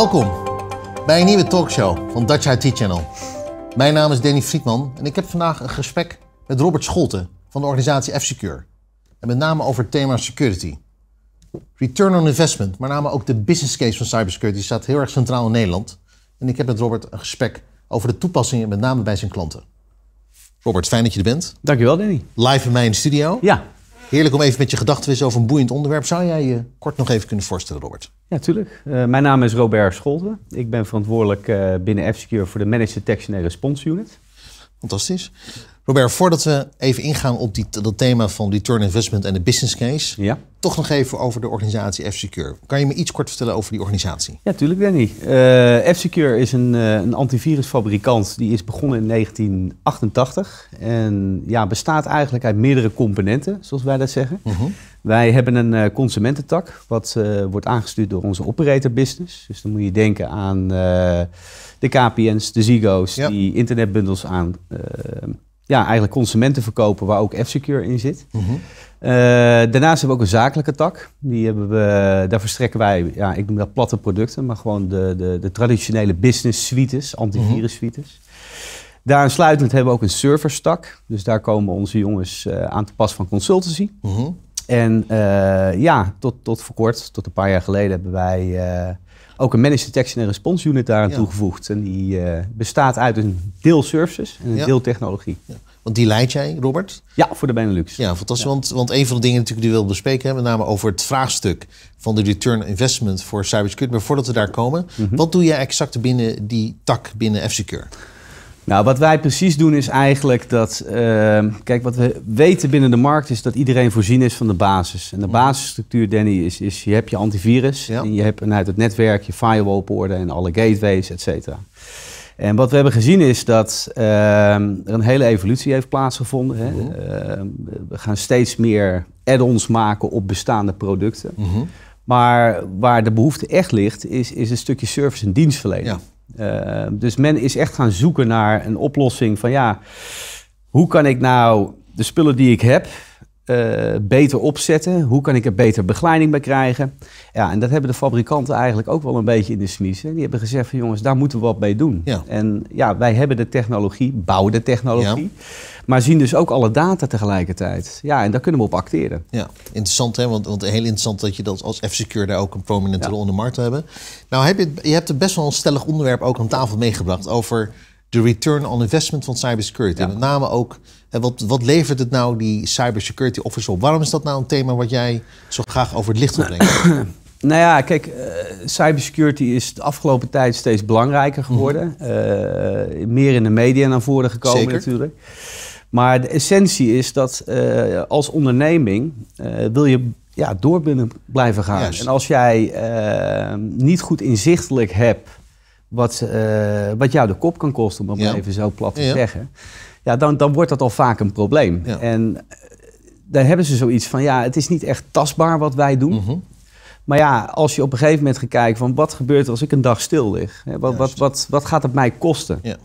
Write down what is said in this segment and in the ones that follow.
Welkom bij een nieuwe talkshow van Dutch IT Channel. Mijn naam is Danny Friedman en ik heb vandaag een gesprek met Robert Scholten van de organisatie F-Secure. En met name over het thema security. Return on investment, maar name ook de business case van cybersecurity staat heel erg centraal in Nederland. En ik heb met Robert een gesprek over de toepassingen, met name bij zijn klanten. Robert, fijn dat je er bent. Dankjewel, Danny. Live bij mij in de studio. Ja. Heerlijk om even met je gedachten te wisselen over een boeiend onderwerp. Zou jij je kort nog even kunnen voorstellen, Robert? Ja, tuurlijk. Eh, mijn naam is Robert Scholten. Ik ben verantwoordelijk eh, binnen F-Secure voor de Managed Detection and Response Unit. Fantastisch. Robert, voordat we even ingaan op die, dat thema van return investment en de business case, ja. toch nog even over de organisatie F-Secure. Kan je me iets kort vertellen over die organisatie? Ja, tuurlijk Danny. Uh, eh, F-Secure is een, eh, een antivirusfabrikant die is begonnen in 1988 en ja, bestaat eigenlijk uit meerdere componenten, zoals wij dat zeggen. Mhm. Wij hebben een eh, consumententak, wat wordt aangestuurd door onze operator business. Dus dan moet je denken aan de KPN's, de Zigo's, die internetbundels aan ja, eigenlijk consumenten verkopen waar ook F-Secure in zit. Mhm. Eh, daarnaast hebben we ook een zakelijke tak. Die hebben we, daar verstrekken wij, ja, ik noem dat platte producten, maar gewoon de, de, de traditionele business suites, antivirus mhm. suites. Mm -hmm. hebben we ook een serverstak. Dus daar komen onze jongens eh, aan te pas van consultancy. Mhm. En eh, ja, tot, tot voor kort, tot een paar jaar geleden, hebben wij ook een Managed Detection en Response Unit daaraan ja. toegevoegd. En die eh, bestaat uit een deel services en een deel technologie. Want die leid jij, Robert? Ja, voor de Benelux. Ja, fantastisch. Want, want een van de dingen natuurlijk die we willen bespreken, hè, met name over het vraagstuk van de return investment voor cybersecurity. Maar voordat we daar komen, mhm. wat doe jij exact binnen die tak binnen F-Secure? Nou, wat wij precies doen is eigenlijk dat. Ehm, kijk, wat we weten binnen de markt is dat iedereen voorzien is van de basis. En de mhm. basisstructuur, Danny, is, is je hebt je antivirus. En je hebt vanuit het netwerk je firewall firewallpoorden en alle gateways, et cetera. En wat we hebben gezien is dat ehm, er een hele evolutie heeft plaatsgevonden. Hè. Mhm. Ehm, we gaan steeds meer add-ons maken op bestaande producten. Mhm. Maar waar de behoefte echt ligt, is, is een stukje service en dienstverlening. Ja. Eh, dus men is echt gaan zoeken naar een oplossing van ja, hoe kan ik nou de spullen die ik heb, eh, beter opzetten? Hoe kan ik er beter begeleiding bij krijgen? Ja, en dat hebben de fabrikanten eigenlijk ook wel een beetje in de smissen. Die hebben gezegd van jongens, daar moeten we wat mee doen. Ja. En ja, wij hebben de technologie, bouwen de technologie. Maar zien dus ook alle data tegelijkertijd. Ja, en daar kunnen we op acteren. Ja, interessant hè? Want, want heel interessant dat je dat als F-Secure daar ook een prominente rol in de markt hebben. Nou, heb je, je hebt er best wel een stellig onderwerp ook aan tafel meegebracht over de return on investment van cybersecurity. En met name ook, wat, wat levert het nou die cybersecurity office op? Waarom is dat nou een thema wat jij zo graag over het licht wil brengen? Nou ja, kijk, eh, cybersecurity is de afgelopen tijd steeds belangrijker mhm. geworden. Eh, meer in de media naar voren gekomen natuurlijk. Maar de essentie is dat eh, als onderneming wil je ja, door blijven gaan. En als jij niet goed inzichtelijk hebt wat, eh, wat jou de kop kan kosten, om het maar even zo plat te zeggen. Ja, dan, dan wordt dat al vaak een probleem. En eh, daar hebben ze zoiets van, ja, het is niet echt tastbaar wat wij doen. Mhm. Maar ja, als je op een gegeven moment gaat kijken van wat gebeurt er als ik een dag stil lig? Hè, wat, wat, wat, wat gaat het mij kosten? Ja.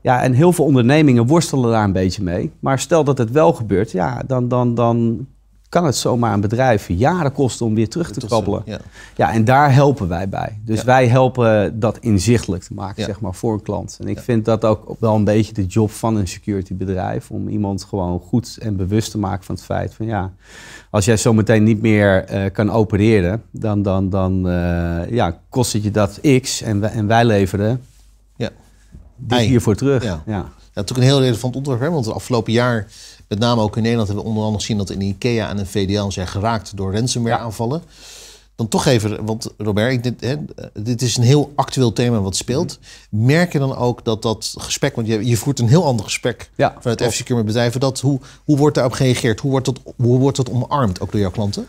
ja, en heel veel ondernemingen worstelen daar een beetje mee. Maar stel dat het wel gebeurt, ja, dan, dan, dan kan het zomaar een bedrijf jaren kosten om weer terug te koppelen. Ja. ja. en daar helpen wij bij. Dus wij helpen dat inzichtelijk te maken, zeg maar, voor een klant. En ik vind dat ook wel een beetje de job van een security bedrijf. Om iemand gewoon goed en bewust te maken van het feit van ja, als jij zometeen niet meer eh, kan opereren, dan, dan, dan eh, ja, kost het je dat X en wij, en wij leveren. Die hiervoor terug. Ja natuurlijk een heel relevant onderwerp. Hè? Want het afgelopen jaar, met name ook in Nederland, hebben we onder andere gezien dat in IKEA en in VDL zijn geraakt door ransomware aanvallen. Dan toch even, want Robert, dit, hè, dit, is een heel actueel thema wat speelt. Mm-hmm. Merk je dan ook dat dat gesprek, want je, je voert een heel ander gesprek ja, vanuit F-Secure met bedrijven, dat, hoe, hoe wordt daarop gereageerd? Hoe wordt, dat, hoe wordt dat omarmd, ook door jouw klanten?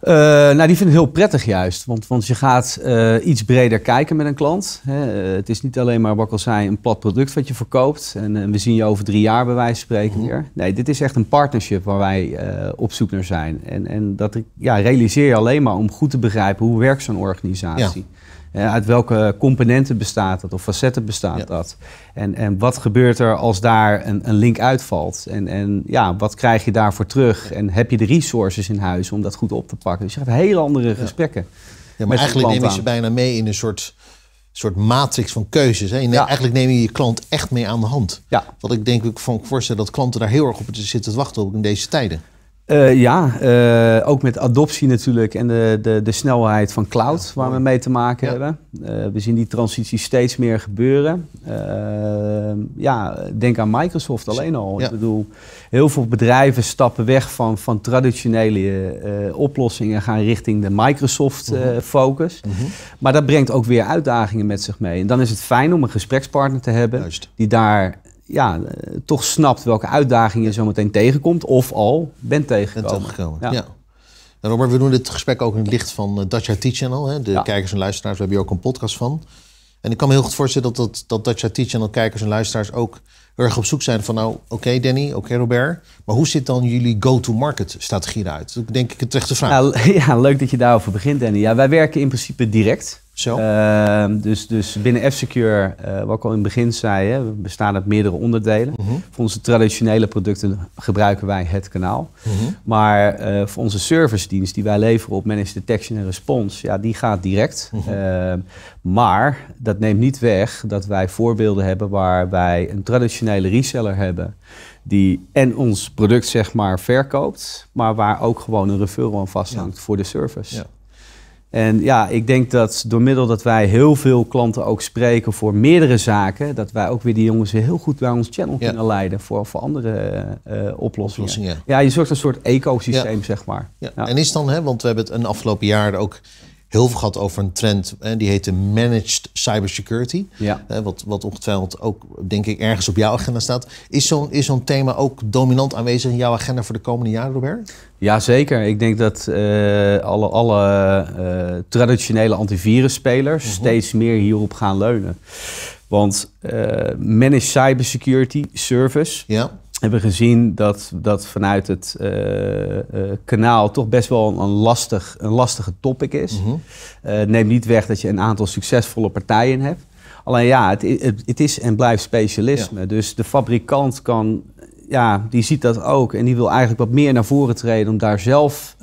Eh, nou, die vind ik heel prettig juist. Want, want je gaat eh, iets breder kijken met een klant. Hè. Eh, het is niet alleen maar, wat ik al zei, een plat product wat je verkoopt. En we zien je over drie jaar bij wijze van spreken mm Nee, dit is echt een partnership waar wij op zoek naar zijn. En, en dat ja, realiseer je alleen maar om goed te begrijpen hoe werkt zo'n organisatie. Ja. Eh, uit welke componenten bestaat dat of facetten bestaat dat? En, en wat gebeurt er als daar een, een link uitvalt? En, en ja, wat krijg je daarvoor terug? En heb je de resources in huis om dat goed op te pakken? Dus je hebt hele andere gesprekken. Ja, maar eigenlijk neem je ze bijna mee in een soort, soort matrix van keuzes. Hè? Eigenlijk neem je je klant echt mee aan de hand. Wat ik denk ik van voorstel dat klanten daar heel erg op zitten te wachten op in deze tijden. Eh, ja, eh, ook met adoptie natuurlijk en de, de, de snelheid van cloud waar we mee te maken hebben. Eh, we zien die transitie steeds meer gebeuren. ja, denk aan Microsoft alleen al. Ik bedoel, heel veel bedrijven stappen weg van, van traditionele oplossingen gaan richting de Microsoft mhm. focus. Mhm. Maar dat brengt ook weer uitdagingen met zich mee. En dan is het fijn om een gesprekspartner te hebben die daar ja, eh, toch snapt welke uitdagingen je zometeen tegenkomt of al bent tegengekomen. Bent tegengekomen. Ja. ja. Robert, we doen dit gesprek ook in het licht van Dutch eh, Teach channel De kijkers en luisteraars, we hebben hier ook een podcast van. En ik kan me heel goed voorstellen dat, dat, dat T-Channel kijkers en luisteraars ook heel erg op zoek zijn van nou, oké Danny, oké Robert, maar hoe zit dan jullie go-to-market strategie eruit? Dat denk ik een terechte vraag. Nou, ja, leuk dat je daarover begint Danny. Ja, wij werken in principe direct. Ehm, dus, dus binnen F-Secure, eh, wat ik al in het begin zei, hè, bestaan uit meerdere onderdelen. Mhm. Voor onze traditionele producten gebruiken wij het kanaal. Mhm. Maar eh, voor onze servicedienst die wij leveren op Managed Detection en Response, ja, die gaat direct. Mhm. Ehm, maar dat neemt niet weg dat wij voorbeelden hebben waar wij een traditionele reseller hebben die en ons product zeg maar verkoopt, maar waar ook gewoon een referral aan vasthangt voor de service. Ja. En ja, ik denk dat door middel dat wij heel veel klanten ook spreken voor meerdere zaken, dat wij ook weer die jongens heel goed bij ons channel kunnen leiden voor, voor andere eh, eh, oplossingen. Ja. je zorgt een soort ecosysteem, zeg maar. En is dan, hè, want we hebben het een afgelopen jaar ook heel veel gehad over een trend hè, die heette managed cybersecurity. Ja. Hè, wat, wat ongetwijfeld ook, denk ik, ergens op jouw agenda staat. Is zo'n is zo'n thema ook dominant aanwezig in jouw agenda voor de komende jaren, Robert? Jazeker. Ik denk dat eh, alle, alle eh, traditionele antivirusspelers uh steeds meer hierop gaan leunen. Want eh, managed cybersecurity service. Ja hebben gezien dat, dat vanuit het eh, eh, kanaal toch best wel een, een, lastig, een lastige topic is. Mm neem niet weg dat je een aantal succesvolle partijen hebt. Alleen ja, het, het, is en blijft specialisme. Dus de fabrikant kan, ja, die ziet dat ook. En die wil eigenlijk wat meer naar voren treden om daar zelf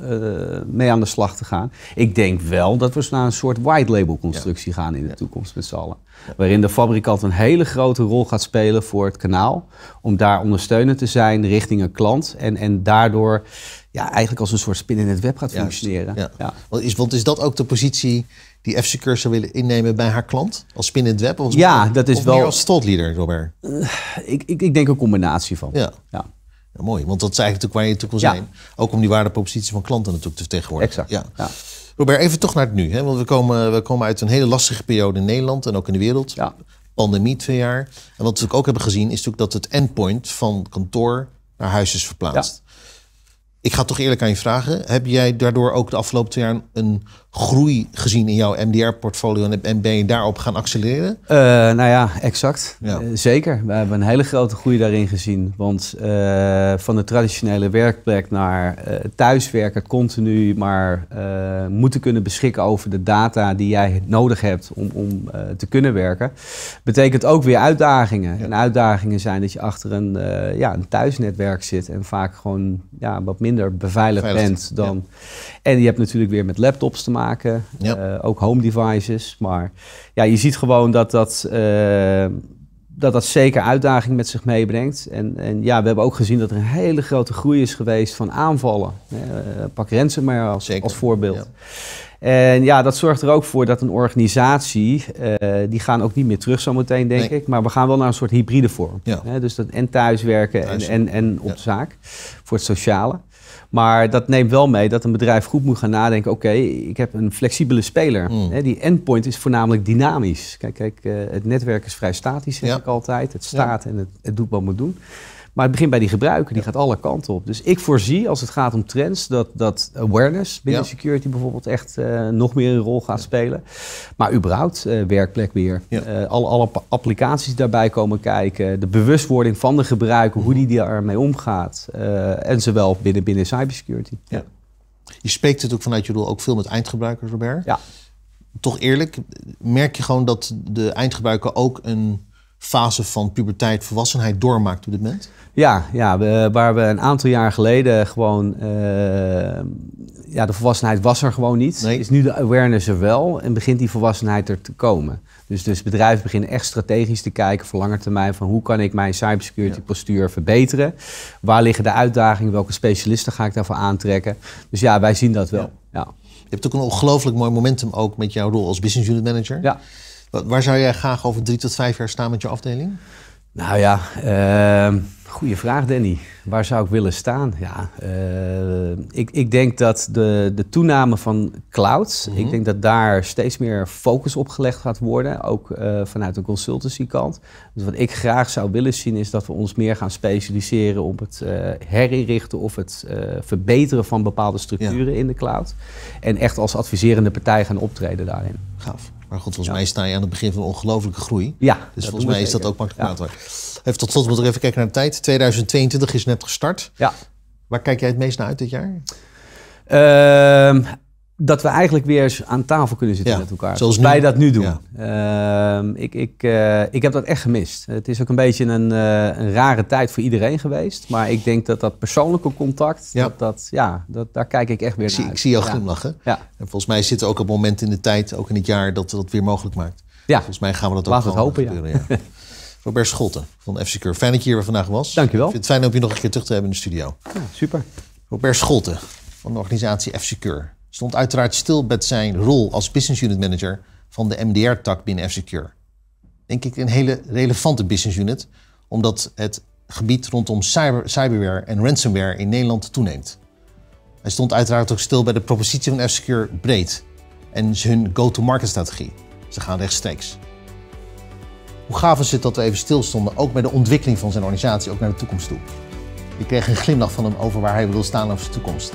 mee aan de slag te gaan. Ik denk wel dat we naar een soort white label constructie gaan in de toekomst met z'n allen. Waarin de fabrikant een hele grote rol gaat spelen voor het kanaal. Om daar ondersteunend te zijn richting een klant. En, en daardoor ja, eigenlijk als een soort spin in het web gaat functioneren. Ja. ja. Want, is, want is dat ook de positie die fc Cursor zou willen innemen bij haar klant? Als spin in het web? Of ja, dat is of wel. Meer als thought Robert? Eh, ik, ik, ik denk een combinatie van. Ja. ja. mooi, want dat is eigenlijk waar je natuurlijk wil zijn. Ook om die waardepropositie van klanten natuurlijk te vertegenwoordigen. Exact. ja. Robert, even toch naar het nu. Hè? Want we komen, we komen uit een hele lastige periode in Nederland en ook in de wereld. Ja. Pandemie twee jaar. En wat we ook hebben gezien is natuurlijk dat het endpoint van kantoor naar huis is verplaatst. Ja. Ik ga toch eerlijk aan je vragen. Heb jij daardoor ook de afgelopen twee jaar een groei gezien in jouw MDR-portfolio en ben je daarop gaan accelereren? Uh, nou ja, exact. Eh, zeker. We hebben een hele grote groei daarin gezien. Want eh, van de traditionele werkplek naar thuiswerken, continu maar moeten kunnen beschikken over de data die jij nodig hebt om, om te kunnen werken, betekent ook weer uitdagingen. Ja. En uitdagingen zijn dat je achter een, ja, een thuisnetwerk zit en vaak gewoon ja, wat minder beveiligd, bent dan. En je hebt natuurlijk weer met laptops te maken eh, ook home devices. Maar ja, je ziet gewoon dat dat eh, dat dat zeker uitdaging met zich meebrengt. En, en ja, we hebben ook gezien dat er een hele grote groei is geweest van aanvallen. Uh, pak Rensen maar als, zeker. voorbeeld. En ja, dat zorgt er ook voor dat een organisatie, die gaan ook niet meer terug zo meteen, denk ik. Maar we gaan wel naar een soort hybride vorm. Ja. dus dat en thuiswerken en, en, en op ja. zaak voor het sociale. Maar dat neemt wel mee dat een bedrijf goed moet gaan nadenken. Oké, ik heb een flexibele speler. Hmm. die endpoint is voornamelijk dynamisch. Kijk, kijk eh, het netwerk is vrij statisch, zeg ik altijd. Het staat en het, het doet wat moet doen. Maar het begint bij die gebruiker, die gaat alle kanten op. Dus ik voorzie, als het gaat om trends, dat, dat awareness binnen security bijvoorbeeld echt eh, nog meer een rol gaat spelen. Maar überhaupt eh, werkplek weer, eh, alle, alle applicaties die daarbij komen kijken, de bewustwording van de gebruiker, hoe die mhm. daarmee omgaat. en zowel binnen, binnen cybersecurity. Ja. Je spreekt het ook vanuit je rol ook veel met eindgebruikers, Robert. Ja. Toch eerlijk, merk je gewoon dat de eindgebruiker ook een fase van puberteit, volwassenheid doormaakt op dit moment? Ja, ja waar we een aantal jaar geleden gewoon... Eh, ja, de volwassenheid was er gewoon niet. Nee. Is nu de awareness er wel en begint die volwassenheid er te komen. Dus, dus bedrijven beginnen echt strategisch te kijken voor lange termijn... van hoe kan ik mijn cybersecurity postuur verbeteren? Waar liggen de uitdagingen? Welke specialisten ga ik daarvoor aantrekken? Dus ja, wij zien dat wel. ja. Je hebt ook een ongelooflijk mooi momentum ook met jouw rol als business unit manager. Ja. Waar zou jij graag over drie tot vijf jaar staan met je afdeling? Nou ja, uh, ehm, goede vraag Danny. Waar zou ik willen staan? Ja, eh, ik, ik denk dat de, de toename van clouds, mhm. ik denk dat daar steeds meer focus op gelegd gaat worden, ook eh, vanuit de consultancy kant. Dus wat ik graag zou willen zien is dat we ons meer gaan specialiseren op het eh, herinrichten of het verbeteren van bepaalde structuren in de cloud. En echt als adviserende partij gaan optreden daarin. Gaaf. Maar goed, volgens mij sta je aan het begin van een ongelofelijke groei. Ja, dus volgens mij is dat ook makkelijk praten. Even tot slot, we even kijken naar de tijd. 2022 is net gestart. Ja. Waar kijk jij het meest naar uit dit jaar? Ehm, dat we eigenlijk weer eens aan tafel kunnen zitten met elkaar. Zoals wij dat nu doen. Ehm, ik, ik, eh, ik heb dat echt gemist. Het is ook een beetje een, eh, een, rare tijd voor iedereen geweest. Maar ik denk dat dat persoonlijke contact, ja. Dat, dat, ja, dat, daar kijk ik echt weer naar. ik zie jou glimlachen. Ja. En volgens mij zit er ook een moment in de tijd, ook in het jaar, dat dat weer mogelijk maakt. Ja. Volgens mij gaan we dat ook gewoon het hopen, Robert Schotten van FC Secure. Fijn dat je hier weer vandaag was. Dankjewel. het fijn om je nog een keer terug te hebben in de studio. super. Robert Schotten van de organisatie FC Secure stond uiteraard stil bij zijn rol als business unit manager van de MDR-tak binnen F-Secure. Denk ik een hele relevante business unit, omdat het gebied rondom cyber, cyberware en ransomware in Nederland toeneemt. Hij stond uiteraard ook stil bij de propositie van F-Secure breed en hun go-to-market strategie. Ze gaan rechtstreeks. Hoe gaaf is het dat we even stilstonden, ook bij de ontwikkeling van zijn organisatie, ook naar de toekomst toe. Ik kreeg een glimlach van hem over waar hij wil staan over zijn toekomst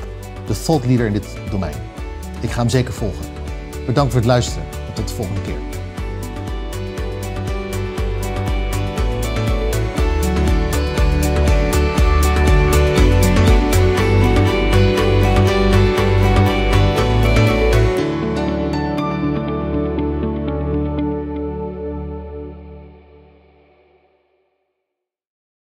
de thought leader in dit domein. Ik ga hem zeker volgen. Bedankt voor het luisteren en tot de volgende keer.